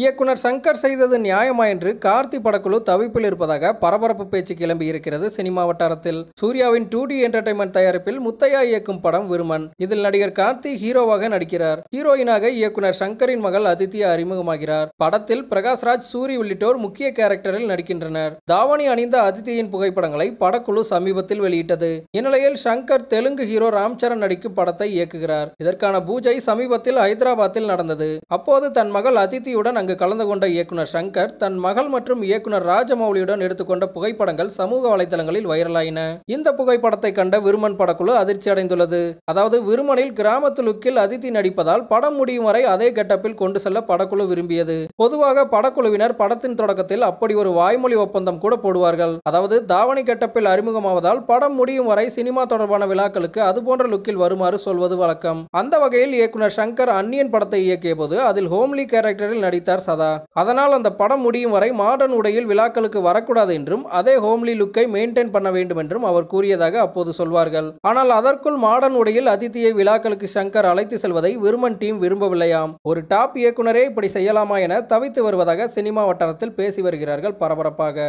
இயக்குனர் சங்கர் செய்தது நியாயமா என்று கார்த்தி படக்குழு தவிப்பில் இருப்பதாக பரபரப்பு பேச்சு கிளம்பி இருக்கிறது சினிமா வட்டாரத்தில் சூர்யாவின் டூ டி என்டர்டைன்மெண்ட் தயாரிப்பில் முத்தையா இயக்கும் படம் விருமன் இதில் நடிகர் கார்த்தி ஹீரோவாக நடிக்கிறார் ஹீரோயினாக இயக்குனர் சங்கரின் மகள் அதித்யா அறிமுகமாகிறார் படத்தில் பிரகாஷ்ராஜ் சூரி உள்ளிட்டோர் முக்கிய கேரக்டரில் நடிக்கின்றனர் தாவணி அணிந்த அதித்தியின் புகைப்படங்களை படக்குழு சமீபத்தில் வெளியிட்டது இந்நிலையில் சங்கர் தெலுங்கு ஹீரோ ராம்சரண் நடிக்கும் படத்தை இயக்குகிறார் இதற்கான பூஜை சமீபத்தில் ஹைதராபாத்தில் நடந்தது அப்போது தன் மகள் அதித்தியுடன் அங்கு கலந்து கொண்ட இயக்குனர் சங்கர் தன் மகள் மற்றும் இயக்குனர் ராஜமௌலியுடன் எடுத்துக்கொண்ட புகைப்படங்கள் சமூக வலைதளங்களில் வைரலாயின இந்த புகைப்படத்தை கண்ட விருமன் படக்குழு அதிர்ச்சி அடைந்துள்ளது அதாவது விருமனில் கிராமத்து லுக்கில் அதித்தி நடிப்பதால் படம் முடியும் வரை அதே கெட்டப்பில் கொண்டு செல்ல படக்குழு விரும்பியது பொதுவாக படக்குழுவினர் படத்தின் தொடக்கத்தில் அப்படி ஒரு வாய்மொழி ஒப்பந்தம் கூட போடுவார்கள் அதாவது தாவணி கெட்டப்பில் அறிமுகமாவதால் படம் முடியும் வரை சினிமா தொடர்பான விழாக்களுக்கு அதுபோன்ற லுக்கில் வருமாறு சொல்வது வழக்கம் அந்த வகையில் இயக்குனர் சங்கர் அந்நியன் படத்தை இயக்கிய போது அதில் ஹோம்லி கேரக்டரில் நடித்த தெரிவித்தார் சதா அதனால் அந்த படம் முடியும் வரை மாடர்ன் உடையில் விழாக்களுக்கு வரக்கூடாது என்றும் அதே ஹோம்லி லுக்கை மெயின்டைன் பண்ண வேண்டும் என்றும் அவர் கூறியதாக அப்போது சொல்வார்கள் ஆனால் அதற்குள் மாடர்ன் உடையில் அதித்தியை விழாக்களுக்கு சங்கர் அழைத்து செல்வதை விருமன் டீம் விரும்பவில்லையாம் ஒரு டாப் இயக்குனரே இப்படி செய்யலாமா என தவித்து வருவதாக சினிமா வட்டாரத்தில் பேசி வருகிறார்கள் பரபரப்பாக